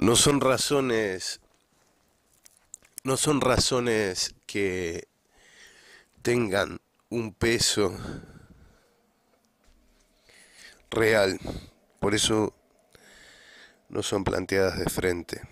No son razones, no son razones que tengan un peso real. Por eso no son planteadas de frente.